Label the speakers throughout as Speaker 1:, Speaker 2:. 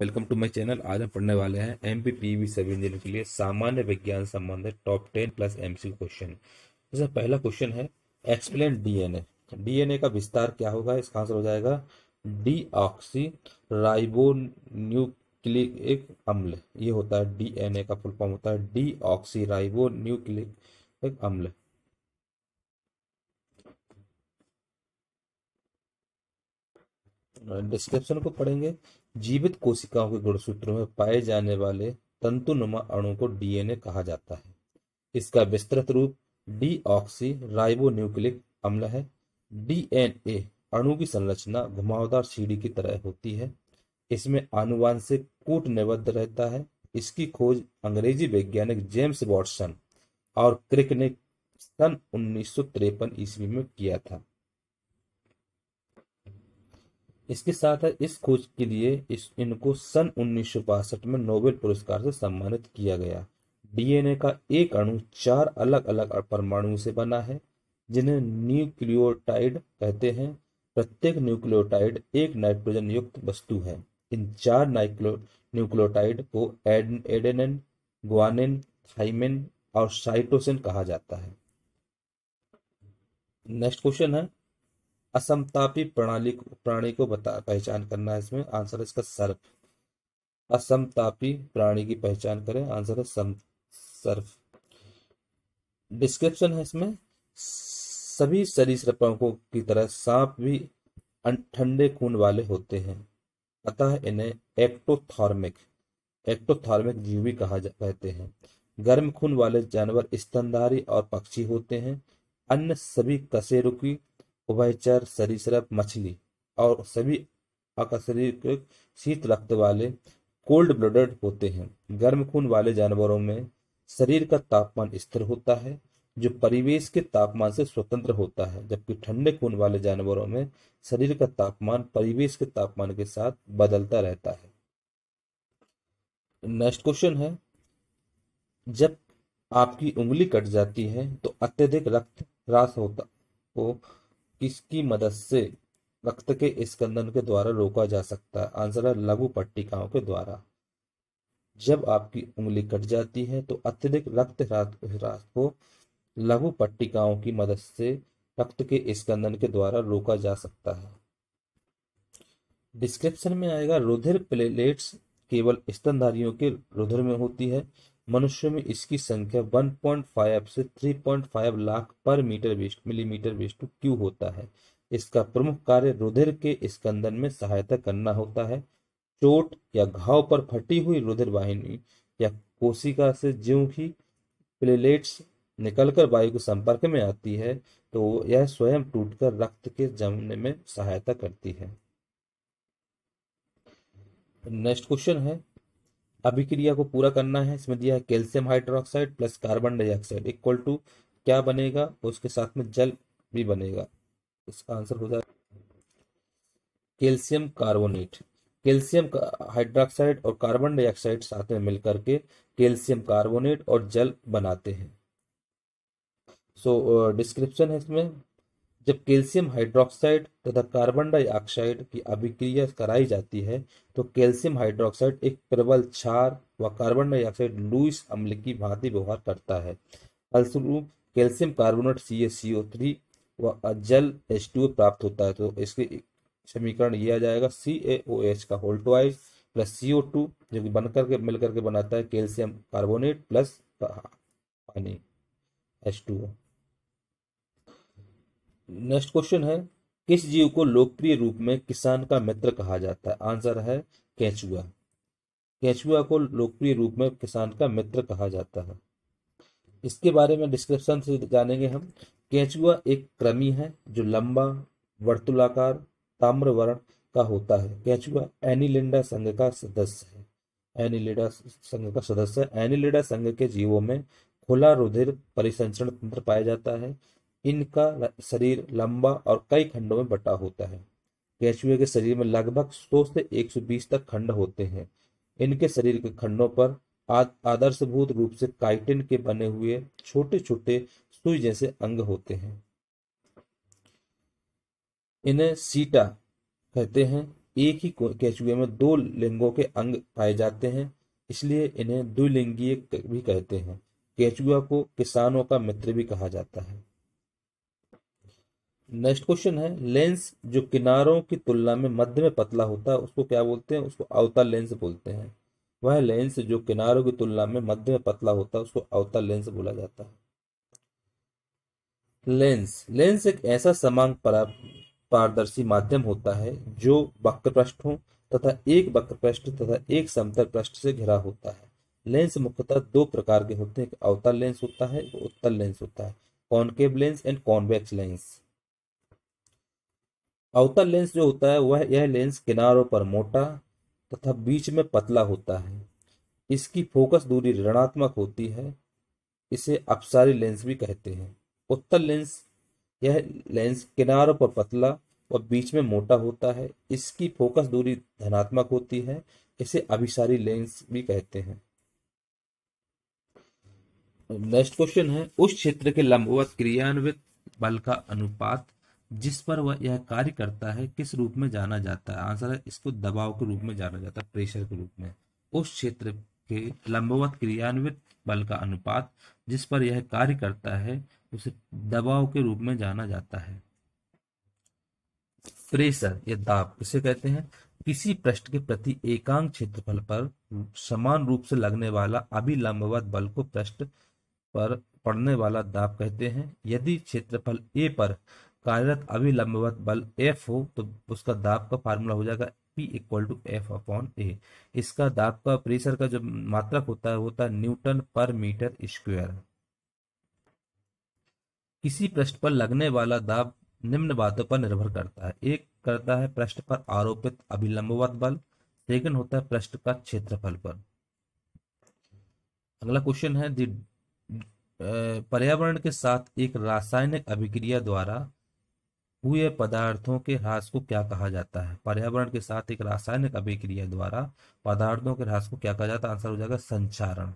Speaker 1: welcome to my channel आज हम पढ़ने वाले हैं M P P V sub engineer के लिए सामान्य विज्ञान संबंधित top ten plus M C question जैसे पहला क्वेश्चन है एक्सप्लेन डीएनए डीएनए का विस्तार क्या होगा इसका आंसर हो जाएगा डी ऑक्सी राइबोन्यूक्लिक अम्ल ये होता है डीएनए का फुल फॉर्म होता है डी ऑक्सी राइबो राइबोन्यूक्लिक अम्ल डिस्क्रिप्शन को पढ़ेंगे जीवित कोशिकाओं के गुणसूत्रों में पाए जाने वाले तंतुनुमा अणु को डीएनए कहा जाता है इसका विस्तृत रूप डी ऑक्सी राइबोन्यूक्लिक अम्ल है डीएनए अणु की संरचना घुमावदार सीढ़ी की तरह होती है इसमें आनुवांशिक कूट निबद्ध रहता है इसकी खोज अंग्रेजी वैज्ञानिक जेम्स वॉटसन और क्रिक ने सन उन्नीस ईस्वी में किया था इसके साथ है इस खोज के लिए इस इनको सन उन्नीस में नोबेल पुरस्कार से सम्मानित किया गया डीएनए का एक अणु चार अलग अलग परमाणु से बना है जिन्हें न्यूक्लियोटाइड कहते हैं प्रत्येक न्यूक्लियोटाइड एक नाइट्रोजन युक्त वस्तु है इन चार न्यूक्लियोटाइड को एडेनिन ग्वानिन थाइमिन और साइटोसिन कहा जाता है नेक्स्ट क्वेश्चन है असमतापी प्रणाली प्राणी को बता पहचान करना है इसमें आंसर है इसका सर्फ असमतापी प्राणी की पहचान करें आंसर है सम सर्फ डिस्क्रिप्शन है इसमें सभी सरीसृपों की तरह सांप भी अं- ठंडे खून वाले होते हैं अतः इन्हें एक्टोथार्मिक एक्टोथार्मिक जीव भी कहा कहते हैं गर्म खून वाले जानवर स्तनधारी और पक्षी होते हैं अन्य सभी कसेरुकी उभयचर सरीसृप मछली और सभी आकस्मिक शीत रक्त वाले कोल्ड ब्लडेड होते हैं गर्म खून वाले जानवरों में शरीर का तापमान स्थिर होता है जो परिवेश के तापमान से स्वतंत्र होता है जबकि ठंडे खून वाले जानवरों में शरीर का तापमान परिवेश के तापमान के साथ बदलता रहता है नेक्स्ट क्वेश्चन है जब आपकी उंगली कट जाती है तो अत्यधिक रक्त रास होता हो किसकी मदद से रक्त के स्कंदन के द्वारा रोका जा सकता है आंसर है लघु पट्टिकाओं के द्वारा जब आपकी उंगली कट जाती है तो अत्यधिक रक्त ह्रास को लघु पट्टिकाओं की मदद से रक्त के स्कंदन के द्वारा रोका जा सकता है डिस्क्रिप्शन में आएगा रुधिर प्लेट्स केवल स्तनधारियों के रुधिर में होती है मनुष्य में इसकी संख्या 1.5 से 3.5 लाख पर मीटर विष्ट मिलीमीटर विष्ट क्यू होता है इसका प्रमुख कार्य रुधिर के स्कंदन में सहायता करना होता है चोट या घाव पर फटी हुई रुधिर वाहिनी या कोशिका से जीव की प्लेलेट्स निकलकर वायु के संपर्क में आती है तो यह स्वयं टूटकर रक्त के जमने में सहायता करती है नेक्स्ट क्वेश्चन है अभिक्रिया को पूरा करना है इसमें दिया है calcium hydroxide plus carbon dioxide equal to क्या बनेगा उसके साथ में जल भी बनेगा इसका आंसर हो जाएगा कैल्शियम कार्बोनेट कैल्शियम हाइड्रोक्साइड और कार्बन डाइऑक्साइड साथ में मिलकर के कैल्शियम कार्बोनेट और जल बनाते हैं सो so, डिस्क्रिप्शन uh, है इसमें जब कैल्शियम हाइड्रोक्साइड तथा तो कार्बन डाइऑक्साइड की अभिक्रिया कराई जाती है तो कैल्शियम हाइड्रोक्साइड एक प्रबल क्षार व कार्बन डाइऑक्साइड लुइस अम्ल की भांति व्यवहार करता है फलस्वरूप calcium carbonate C S C O three व जल एच टू प्राप्त होता है तो इसके समीकरण ये आ जाएगा सी ए ओ एच का होल्टोआइड प्लस सी ओ टू जो कि बनकर के मिलकर के बनाता है कैल्शियम कार्बोनेट प्लस पानी H two O next question है किस जीव को लोकप्रिय रूप में किसान का मित्र कहा जाता है आंसर है कैचुआ कैचुआ को लोकप्रिय रूप में किसान का मित्र कहा जाता है इसके बारे में डिस्क्रिप्शन से जानेंगे हम कैचुआ एक क्रमी है जो लंबा वर्तुलाकार ताम्रवर्ण का होता है कैचुआ एनिलिंडा संघ का सदस्य है एनिलिडा संघ का सदस्य एनिलिडा संघ के जीवों में खुला रुधिर परिसंचरण तंत्र पाया जाता है इनका शरीर लंबा और कई खंडों में बटा होता है केचुए के शरीर में लगभग 100 से 120 तक खंड होते हैं इनके शरीर के खंडों पर आदर्शभूत रूप से काइटिन के बने हुए छोटे छोटे सुई जैसे अंग होते हैं इन्हें सीटा कहते हैं एक ही कैचुए में दो लिंगों के अंग पाए जाते हैं इसलिए इन्हें द्विलिंगीय भी कहते हैं केचुआ को किसानों का मित्र भी कहा जाता है नेक्स्ट क्वेश्चन है लेंस जो किनारों की तुलना में मध्य में पतला होता है उसको क्या बोलते हैं उसको अवता लेंस बोलते हैं वह लेंस जो किनारों की तुलना में मध्य में पतला होता है उसको अवतल लेंस बोला जाता है लेंस लेंस एक ऐसा समांग पारदर्शी माध्यम होता है जो वक्र पृष्ठों तथा एक वक्र पृष्ठ तथा एक समतल पृष्ठ से घिरा होता है लेंस मुख्यतः दो प्रकार के होते हैं एक अवतल लेंस होता है एक उत्तल लेंस होता है concave lens and convex lens अवतल लेंस जो होता है वह यह लेंस किनारों पर मोटा तथा बीच में पतला होता है इसकी फोकस दूरी ऋणात्मक होती है इसे अपसारी लेंस भी कहते हैं उत्तल लेंस यह लेंस किनारों पर पतला और बीच में मोटा होता है इसकी फोकस दूरी धनात्मक होती है इसे अभिसारी लेंस भी कहते हैं नेक्स्ट क्वेश्चन है उस क्षेत्र के लंबवत क्रियान्वित बल का अनुपात जिस पर वह यह कार्य करता है किस रूप में जाना जाता है आंसर है इसको दबाव के रूप में जाना जाता है प्रेशर के रूप में उस क्षेत्र के लंबवत क्रियान्वित बल का अनुपात जिस पर यह कार्य करता है उसे दबाव के रूप में जाना जाता है प्रेशर या दाब किसे कहते हैं किसी पृष्ठ के प्रति एकांक क्षेत्रफल पर समान रूप से लगने वाला अभिलंबवत बल को पृष्ठ पर पड़ने वाला दाब कहते हैं यदि क्षेत्रफल ए पर कार्यरत अभी लंबवत बल एफ हो तो उसका दाब का फार्मूला हो जाएगा P equal to F upon A इसका दाब का प्रेशर का जो मात्रक होता है होता है न्यूटन पर मीटर स्क्वायर किसी पृष्ठ पर लगने वाला दाब निम्न बातों पर निर्भर करता है एक करता है पृष्ठ पर आरोपित अभिलंबवत बल सेकंड होता है पृष्ठ का क्षेत्रफल पर अगला क्वेश्चन है पर्यावरण के साथ एक रासायनिक अभिक्रिया द्वारा हुए पदार्थों के ह्रास को क्या कहा जाता है पर्यावरण के साथ एक रासायनिक अभिक्रिया द्वारा पदार्थों के ह्रास को क्या कहा जाता है आंसर हो जाएगा संचारण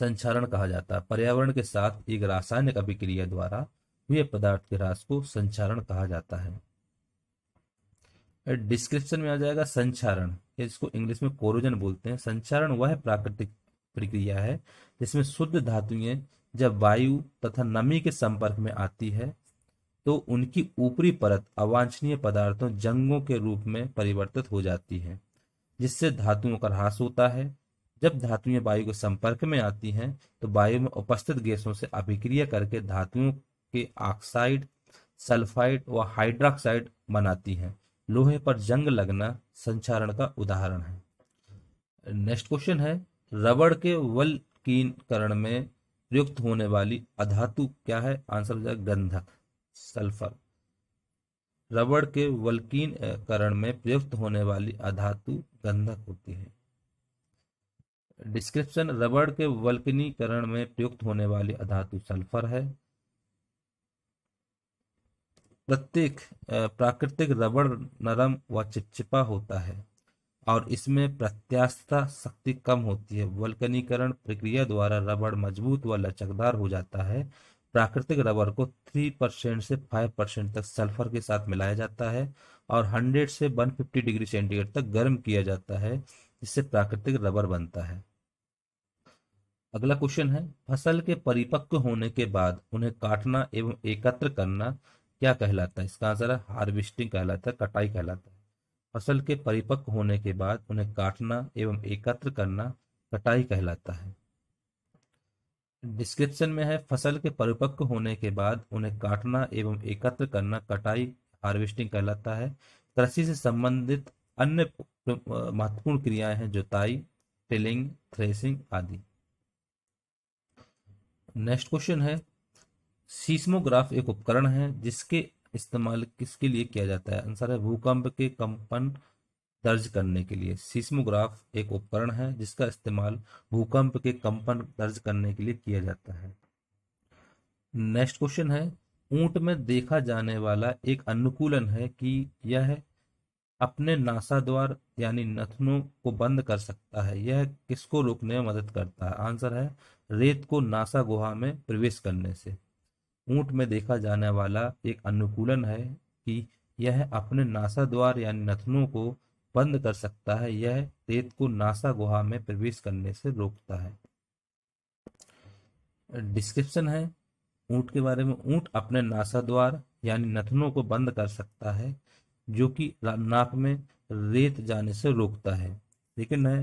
Speaker 1: संचारण कहा जाता है पर्यावरण के साथ एक रासायनिक अभिक्रिया द्वारा हुए पदार्थ के ह्रास को संचारण कहा जाता है डिस्क्रिप्शन में आ जाएगा संचारण इसको इंग्लिश में कोरोजन बोलते हैं संचारण वह प्राकृतिक प्रक्रिया है जिसमें शुद्ध धातुएं जब वायु तथा नमी के संपर्क में आती है तो उनकी ऊपरी परत अवांछनीय पदार्थों जंगों के रूप में परिवर्तित हो जाती है जिससे धातुओं का ह्रास होता है जब धातुएं वायु के संपर्क में आती हैं तो वायु में उपस्थित गैसों से अभिक्रिया करके धातुओं के ऑक्साइड सल्फाइड व हाइड्रोक्साइड बनाती हैं लोहे पर जंग लगना संचारण का उदाहरण है नेक्स्ट क्वेश्चन है रबड़ के वल्कीकरण में प्रयुक्त होने वाली अधातु क्या है आंसर हो जाएगा गंधक सल्फर रबड़ के वल्कीन करण में प्रयुक्त होने वाली अधातु गंधक होती है डिस्क्रिप्शन रबड़ के वल्कनीकरण में प्रयुक्त होने वाली अधातु सल्फर है प्रत्येक प्राकृतिक रबड़ नरम व चिपचिपा होता है और इसमें प्रत्यास्था शक्ति कम होती है वल्कनीकरण प्रक्रिया द्वारा रबड़ मजबूत व लचकदार हो जाता है प्राकृतिक रबर को थ्री परसेंट से फाइव परसेंट तक सल्फर के साथ मिलाया जाता है और हंड्रेड से वन फिफ्टी डिग्री सेंटीग्रेड तक गर्म किया जाता है जिससे प्राकृतिक रबर बनता है अगला क्वेश्चन है फसल के परिपक्व होने के बाद उन्हें काटना एवं एकत्र करना क्या कहलाता है इसका आंसर है हार्वेस्टिंग कहलाता है कटाई कहलाता है फसल के परिपक्व होने के बाद उन्हें काटना एवं एकत्र करना कटाई कहलाता है डिस्क्रिप्शन में है फसल के परिपक्व होने के बाद उन्हें काटना एवं एकत्र करना कटाई हार्वेस्टिंग कहलाता है कृषि से संबंधित अन्य महत्वपूर्ण क्रियाएं हैं जोताई टिलिंग थ्रेसिंग आदि नेक्स्ट क्वेश्चन है सीस्मोग्राफ एक उपकरण है जिसके इस्तेमाल किसके लिए किया जाता है आंसर है भूकंप के कंपन दर्ज करने के लिए सीस्मोग्राफ एक उपकरण है जिसका इस्तेमाल भूकंप के कंपन दर्ज करने के लिए किया जाता है नेक्स्ट क्वेश्चन है ऊंट में देखा जाने वाला एक अनुकूलन है कि यह अपने नासा द्वार यानी नथनों को बंद कर सकता है यह किसको रोकने में मदद करता है आंसर है रेत को नासा गुहा में प्रवेश करने से ऊंट में देखा जाने वाला एक अनुकूलन है कि यह अपने नासा द्वार यानी नथनों को बंद कर सकता है यह रेत को नासा गुहा में प्रवेश करने से रोकता है डिस्क्रिप्शन है ऊंट के बारे में ऊंट अपने नासा द्वार यानी नथनों को बंद कर सकता है जो कि नाक में रेत जाने से रोकता है लेकिन है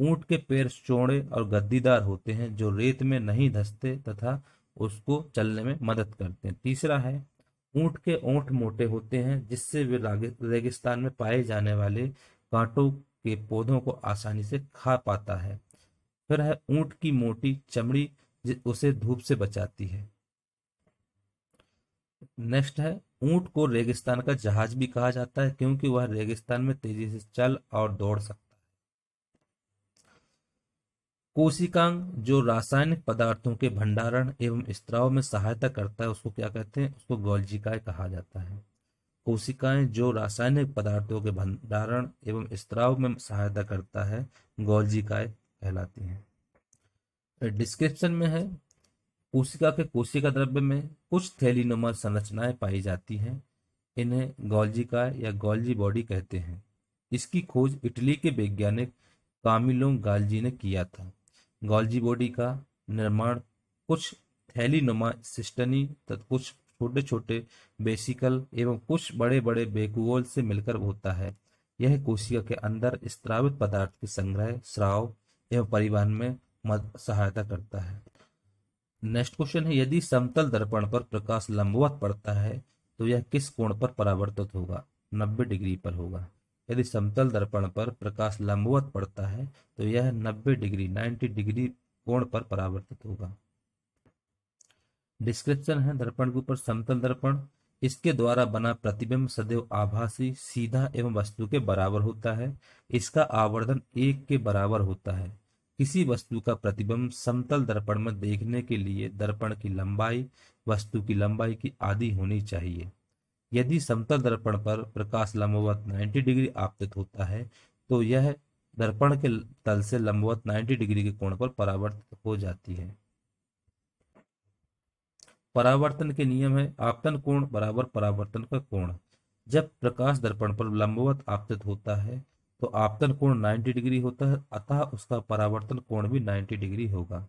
Speaker 1: ऊंट के पैर चौड़े और गद्दीदार होते हैं जो रेत में नहीं धसते तथा उसको चलने में मदद करते हैं तीसरा है ऊँट के ऊँट मोटे होते हैं जिससे वे रेगिस्तान में पाए जाने वाले कांटों के पौधों को आसानी से खा पाता है फिर है ऊँट की मोटी चमड़ी उसे धूप से बचाती है नेक्स्ट है ऊँट को रेगिस्तान का जहाज भी कहा जाता है क्योंकि वह रेगिस्तान में तेजी से चल और दौड़ सकता कोशिकांग जो रासायनिक पदार्थों के भंडारण एवं स्त्राव में सहायता करता है उसको क्या कहते हैं उसको गोल्जिकाय कहा जाता है कोशिकाएं जो रासायनिक पदार्थों के भंडारण एवं स्त्राव में सहायता करता है गोल्जिकाय कहलाती हैं डिस्क्रिप्शन में है कोशिका के कोशिका द्रव्य में कुछ थैलीनुमा संरचनाएं पाई जाती हैं इन्हें गोलजिकाय या गोल्जी बॉडी कहते हैं इसकी खोज इटली के वैज्ञानिक कामिलो गालजी ने किया था गॉल्जी बॉडी का निर्माण कुछ नुमा सिस्टनी तथा कुछ छोटे छोटे बेसिकल एवं कुछ बड़े बड़े बेकुगोल से मिलकर होता है यह कोशिका के अंदर स्त्रावित पदार्थ के संग्रह स्राव एवं परिवहन में सहायता करता है नेक्स्ट क्वेश्चन है यदि समतल दर्पण पर प्रकाश लंबवत पड़ता है तो यह किस कोण पर परावर्तित होगा 90 डिग्री पर होगा यदि समतल दर्पण पर प्रकाश लंबवत पड़ता है तो यह 90 डिग्री 90 डिग्री कोण पर परावर्तित होगा डिस्क्रिप्शन है दर्पण के ऊपर समतल दर्पण इसके द्वारा बना प्रतिबिंब सदैव आभासी सीधा एवं वस्तु के बराबर होता है इसका आवर्धन एक के बराबर होता है किसी वस्तु का प्रतिबिंब समतल दर्पण में देखने के लिए दर्पण की लंबाई वस्तु की लंबाई की आदि होनी चाहिए यदि समतल दर्पण पर प्रकाश लंबवत 90 डिग्री आपतित होता है तो यह दर्पण के तल से लंबवत 90 डिग्री के कोण पर परावर्तित हो जाती है परावर्तन के नियम है आपतन कोण बराबर परावर्तन का कोण जब प्रकाश दर्पण पर लंबवत आपतित होता है तो आपतन कोण 90 डिग्री होता है अतः उसका परावर्तन कोण भी 90 डिग्री होगा